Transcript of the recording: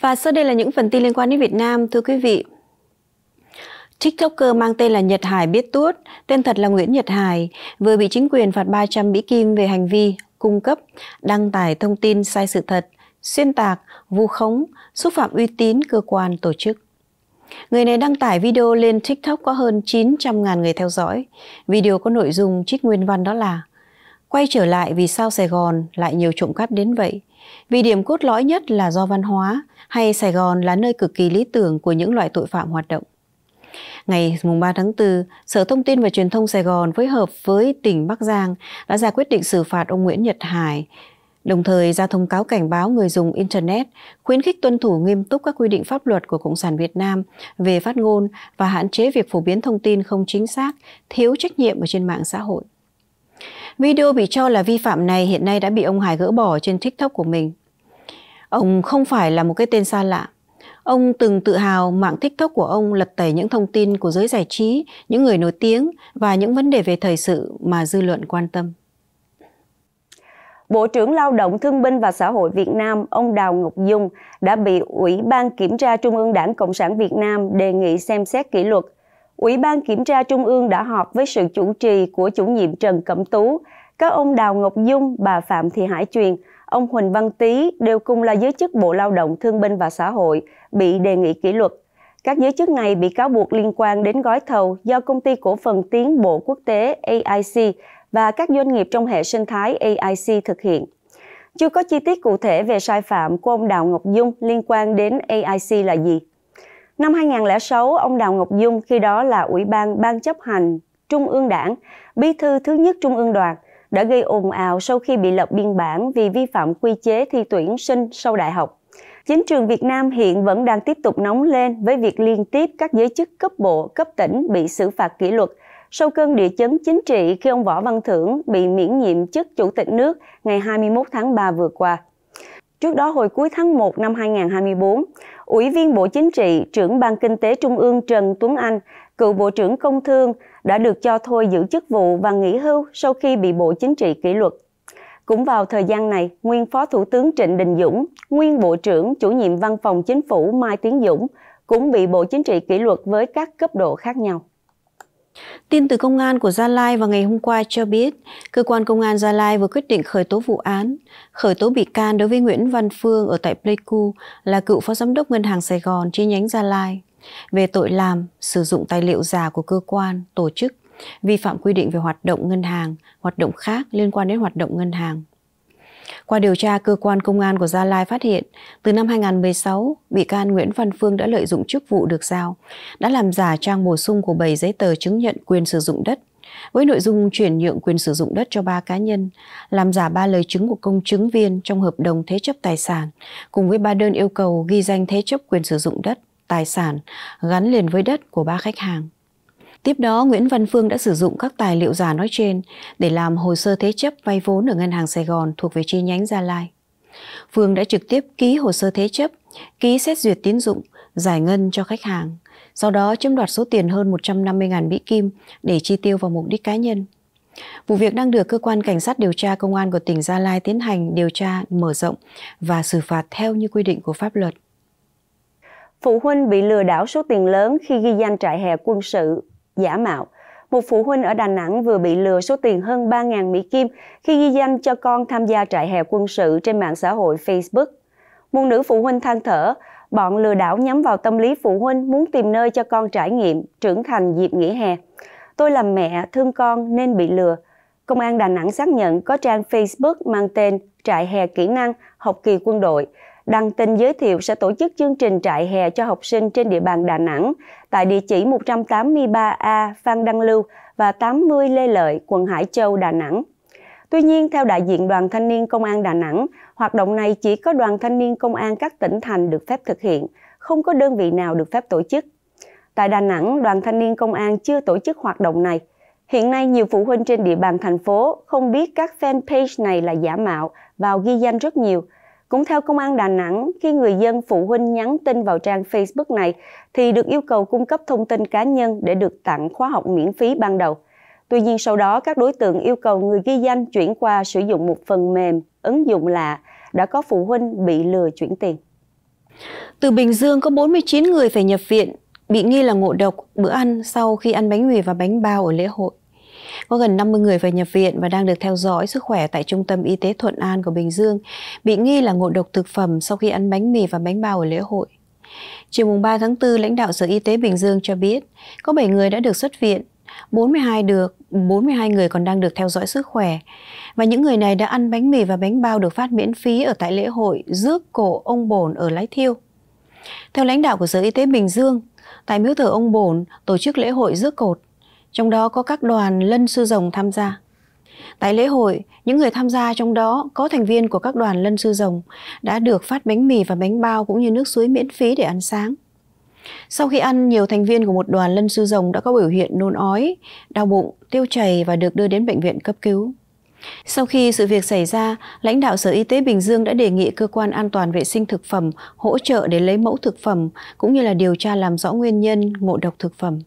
Và sau đây là những phần tin liên quan đến Việt Nam, thưa quý vị. TikToker mang tên là Nhật Hải Biết Tuốt, tên thật là Nguyễn Nhật Hải, vừa bị chính quyền phạt 300 Mỹ Kim về hành vi cung cấp, đăng tải thông tin sai sự thật, xuyên tạc, vu khống, xúc phạm uy tín cơ quan tổ chức. Người này đăng tải video lên TikTok có hơn 900.000 người theo dõi. Video có nội dung trích nguyên văn đó là Quay trở lại vì sao Sài Gòn lại nhiều trộm cắp đến vậy? Vì điểm cốt lõi nhất là do văn hóa, hay Sài Gòn là nơi cực kỳ lý tưởng của những loại tội phạm hoạt động? Ngày 3 tháng 4, Sở Thông tin và Truyền thông Sài Gòn phối hợp với tỉnh Bắc Giang đã ra quyết định xử phạt ông Nguyễn Nhật Hải, đồng thời ra thông cáo cảnh báo người dùng Internet, khuyến khích tuân thủ nghiêm túc các quy định pháp luật của Cộng sản Việt Nam về phát ngôn và hạn chế việc phổ biến thông tin không chính xác, thiếu trách nhiệm ở trên mạng xã hội. Video bị cho là vi phạm này hiện nay đã bị ông Hải gỡ bỏ trên TikTok của mình. Ông không phải là một cái tên xa lạ. Ông từng tự hào mạng TikTok của ông lật tẩy những thông tin của giới giải trí, những người nổi tiếng và những vấn đề về thời sự mà dư luận quan tâm. Bộ trưởng Lao động Thương binh và Xã hội Việt Nam, ông Đào Ngọc Dung, đã bị Ủy ban Kiểm tra Trung ương Đảng Cộng sản Việt Nam đề nghị xem xét kỷ luật Ủy ban Kiểm tra Trung ương đã họp với sự chủ trì của chủ nhiệm Trần Cẩm Tú, các ông Đào Ngọc Dung, bà Phạm Thị Hải Truyền, ông Huỳnh Văn Tý đều cùng là giới chức Bộ Lao động Thương binh và Xã hội bị đề nghị kỷ luật. Các giới chức này bị cáo buộc liên quan đến gói thầu do công ty cổ phần tiến bộ quốc tế AIC và các doanh nghiệp trong hệ sinh thái AIC thực hiện. Chưa có chi tiết cụ thể về sai phạm của ông Đào Ngọc Dung liên quan đến AIC là gì. Năm 2006, ông Đào Ngọc Dung khi đó là Ủy ban Ban chấp hành Trung ương Đảng, bí thư thứ nhất Trung ương Đoàn, đã gây ồn ào sau khi bị lập biên bản vì vi phạm quy chế thi tuyển sinh sau đại học. Chính trường Việt Nam hiện vẫn đang tiếp tục nóng lên với việc liên tiếp các giới chức cấp bộ, cấp tỉnh bị xử phạt kỷ luật sau cơn địa chấn chính trị khi ông Võ Văn Thưởng bị miễn nhiệm chức Chủ tịch nước ngày 21 tháng 3 vừa qua. Trước đó hồi cuối tháng 1 năm 2024, Ủy viên Bộ Chính trị, trưởng Ban Kinh tế Trung ương Trần Tuấn Anh, cựu Bộ trưởng Công Thương đã được cho thôi giữ chức vụ và nghỉ hưu sau khi bị Bộ Chính trị kỷ luật. Cũng vào thời gian này, nguyên Phó Thủ tướng Trịnh Đình Dũng, nguyên Bộ trưởng chủ nhiệm Văn phòng Chính phủ Mai Tiến Dũng cũng bị Bộ Chính trị kỷ luật với các cấp độ khác nhau. Tin từ Công an của Gia Lai vào ngày hôm qua cho biết, Cơ quan Công an Gia Lai vừa quyết định khởi tố vụ án, khởi tố bị can đối với Nguyễn Văn Phương ở tại Pleiku là cựu Phó Giám đốc Ngân hàng Sài Gòn chi nhánh Gia Lai về tội làm, sử dụng tài liệu giả của cơ quan, tổ chức, vi phạm quy định về hoạt động ngân hàng, hoạt động khác liên quan đến hoạt động ngân hàng. Qua điều tra, cơ quan công an của Gia Lai phát hiện, từ năm 2016, bị can Nguyễn Văn Phương đã lợi dụng chức vụ được giao, đã làm giả trang bổ sung của 7 giấy tờ chứng nhận quyền sử dụng đất, với nội dung chuyển nhượng quyền sử dụng đất cho ba cá nhân, làm giả ba lời chứng của công chứng viên trong hợp đồng thế chấp tài sản, cùng với ba đơn yêu cầu ghi danh thế chấp quyền sử dụng đất, tài sản gắn liền với đất của ba khách hàng. Tiếp đó, Nguyễn Văn Phương đã sử dụng các tài liệu giả nói trên để làm hồ sơ thế chấp vay vốn ở Ngân hàng Sài Gòn thuộc về chi nhánh Gia Lai. Phương đã trực tiếp ký hồ sơ thế chấp, ký xét duyệt tín dụng, giải ngân cho khách hàng, sau đó chiếm đoạt số tiền hơn 150.000 Mỹ Kim để chi tiêu vào mục đích cá nhân. Vụ việc đang được cơ quan cảnh sát điều tra công an của tỉnh Gia Lai tiến hành điều tra mở rộng và xử phạt theo như quy định của pháp luật. Phụ huynh bị lừa đảo số tiền lớn khi ghi danh trại hè quân sự giả mạo. Một phụ huynh ở Đà Nẵng vừa bị lừa số tiền hơn 3.000 Mỹ Kim khi ghi danh cho con tham gia trại hè quân sự trên mạng xã hội Facebook. Một nữ phụ huynh than thở, bọn lừa đảo nhắm vào tâm lý phụ huynh muốn tìm nơi cho con trải nghiệm, trưởng thành dịp nghỉ hè. Tôi làm mẹ, thương con nên bị lừa. Công an Đà Nẵng xác nhận có trang Facebook mang tên Trại hè kỹ năng học kỳ quân đội – đăng tin giới thiệu sẽ tổ chức chương trình trại hè cho học sinh trên địa bàn Đà Nẵng tại địa chỉ 183A Phan Đăng Lưu và 80 Lê Lợi, quận Hải Châu, Đà Nẵng. Tuy nhiên, theo đại diện Đoàn Thanh niên Công an Đà Nẵng, hoạt động này chỉ có Đoàn Thanh niên Công an các tỉnh thành được phép thực hiện, không có đơn vị nào được phép tổ chức. Tại Đà Nẵng, Đoàn Thanh niên Công an chưa tổ chức hoạt động này. Hiện nay, nhiều phụ huynh trên địa bàn thành phố không biết các fanpage này là giả mạo, vào ghi danh rất nhiều – cũng theo Công an Đà Nẵng, khi người dân phụ huynh nhắn tin vào trang Facebook này thì được yêu cầu cung cấp thông tin cá nhân để được tặng khóa học miễn phí ban đầu. Tuy nhiên sau đó các đối tượng yêu cầu người ghi danh chuyển qua sử dụng một phần mềm, ứng dụng lạ, đã có phụ huynh bị lừa chuyển tiền. Từ Bình Dương có 49 người phải nhập viện bị nghi là ngộ độc bữa ăn sau khi ăn bánh mì và bánh bao ở lễ hội. Có gần 50 người phải nhập viện và đang được theo dõi sức khỏe tại Trung tâm Y tế Thuận An của Bình Dương, bị nghi là ngộ độc thực phẩm sau khi ăn bánh mì và bánh bao ở lễ hội. Chiều mùng 3 tháng 4, lãnh đạo Sở Y tế Bình Dương cho biết có 7 người đã được xuất viện, 42 được 42 người còn đang được theo dõi sức khỏe và những người này đã ăn bánh mì và bánh bao được phát miễn phí ở tại lễ hội rước cổ ông Bổn ở Lái Thiêu. Theo lãnh đạo của Sở Y tế Bình Dương, tại miếu thờ ông Bổn tổ chức lễ hội rước cột trong đó có các đoàn lân sư rồng tham gia. Tại lễ hội, những người tham gia trong đó có thành viên của các đoàn lân sư rồng đã được phát bánh mì và bánh bao cũng như nước suối miễn phí để ăn sáng. Sau khi ăn, nhiều thành viên của một đoàn lân sư rồng đã có biểu hiện nôn ói, đau bụng, tiêu chảy và được đưa đến bệnh viện cấp cứu. Sau khi sự việc xảy ra, lãnh đạo Sở Y tế Bình Dương đã đề nghị cơ quan an toàn vệ sinh thực phẩm hỗ trợ để lấy mẫu thực phẩm cũng như là điều tra làm rõ nguyên nhân ngộ độc thực phẩm.